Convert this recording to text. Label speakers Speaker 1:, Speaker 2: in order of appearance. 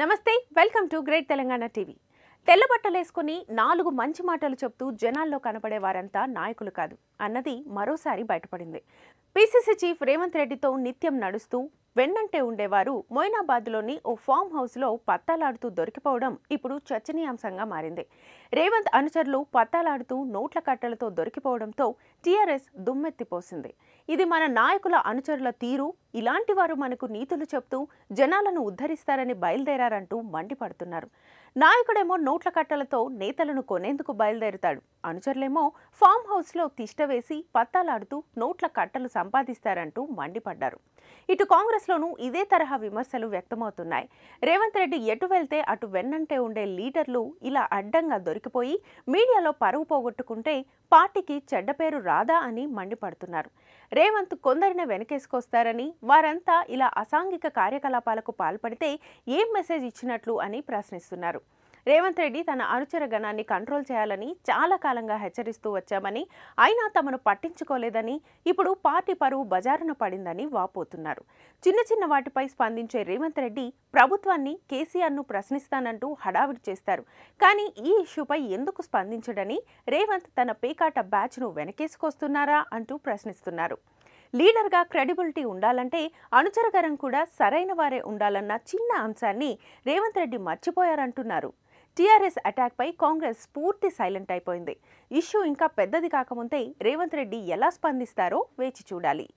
Speaker 1: నమస్తే welcome to great Telangana TV తెల్ల బట్టలేసుకుని నాలుగు మంచి మాటలు చెప్తూ జనాల్లో కనపడే వారంతా నాయకులు కాదు అన్నది మరోసారి బయటపడింది పీసీసీ చీఫ్ రేవంత్ రెడ్డితో నిత్యం నడుస్తూ వెన్నంటే ఉండేవారు మొయినాబాద్లోని ఓ ఫామ్ హౌస్లో పత్తాలాడుతూ దొరికిపోవడం ఇప్పుడు చర్చనీయాంశంగా మారింది రేవంత్ అనుచరులు పత్తాలాడుతూ నోట్ల కట్టలతో దొరికిపోవడంతో టీఆర్ఎస్ దుమ్మెత్తిపోసింది ఇది మన నాయకుల అనుచరుల తీరు ఇలాంటి వారు మనకు నీతులు చెప్తూ జనాలను ఉద్ధరిస్తారని బయలుదేరారంటూ మండిపడుతున్నారు నాయకుడేమో నోట్ల కట్టలతో నేతలను కొనేందుకు బయలుదేరుతాడు అనుచరులేమో ఫామ్ హౌస్లో తిష్టవేసి పత్తాలాడుతూ నోట్ల కట్టలు సంపాదిస్తారంటూ మండిపడ్డారు ఇటు కాంగ్రెస్లోనూ ఇదే తరహా విమర్శలు వ్యక్తమవుతున్నాయి రేవంత్ రెడ్డి ఎటు వెళ్తే అటు వెన్నంటే ఉండే లీడర్లు ఇలా అడ్డంగా దొరికిపోయి మీడియాలో పరువు పోగొట్టుకుంటే పార్టీకి చెడ్డ పేరు రాదా అని మండిపడుతున్నారు రేవంత్ కొందరిని వెనకేసుకొస్తారని వారంతా ఇలా అసాంఘిక కార్యకలాపాలకు పాల్పడితే ఏం మెసేజ్ ఇచ్చినట్లు అని ప్రశ్నిస్తున్నారు రేవంత్ రెడ్డి తన అనుచర గణాన్ని కంట్రోల్ చేయాలని చాలా కాలంగా హెచ్చరిస్తూ వచ్చామని అయినా తమను పట్టించుకోలేదని ఇప్పుడు పార్టీ పరువు బజారున పడిందని వాపోతున్నారు చిన్న చిన్న వాటిపై స్పందించే రేవంత్ రెడ్డి ప్రభుత్వాన్ని కేసీఆర్ను ప్రశ్నిస్తానంటూ హడావిడి చేస్తారు కానీ ఈ ఇష్యూపై ఎందుకు స్పందించడని రేవంత్ తన పేకాట బ్యాచ్ను వెనకేసుకొస్తున్నారా అంటూ ప్రశ్నిస్తున్నారు లీడర్గా క్రెడిబిలిటీ ఉండాలంటే అనుచరగరం కూడా సరైన వారే ఉండాలన్న చిన్న అంశాన్ని రేవంత్ రెడ్డి మర్చిపోయారంటున్నారు టీఆర్ఎస్ అటాక్పై కాంగ్రెస్ పూర్తి సైలెంట్ అయిపోయింది ఇష్యూ ఇంకా పెద్దది కాకముందే రేవంత్ రెడ్డి ఎలా స్పందిస్తారో వేచి చూడాలి